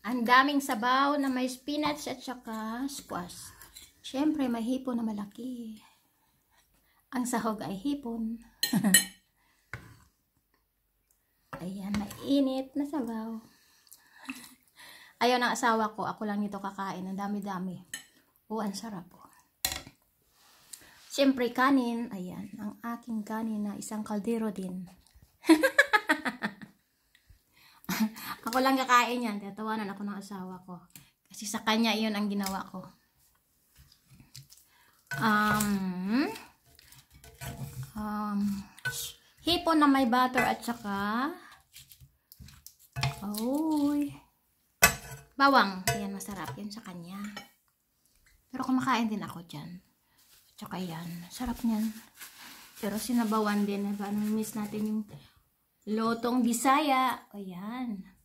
Ang daming sabaw na may spinach at saka squash. Siyempre, may hipon na malaki. Ang sahog ay hipon. Ayan, mainit na sabaw. Ayaw ng asawa ko. Ako lang nito kakain. Ang dami-dami. Oh, ang sarap. Oh. Siyempre, kanin. Ayan, ang aking kanin na isang kaldero din. Ako lang kakain yan. Tatawanan ako ng asawa ko. Kasi sa kanya, iyon ang ginawa ko. Um, um, hipon na may butter at saka oy, bawang. Yan, masarap yan sa kanya. Pero kumakain din ako dyan. At saka yan. Sarap niyan. Pero sinabawan din. Diba? Ano, Namiss natin yung lotong bisaya. Ayan.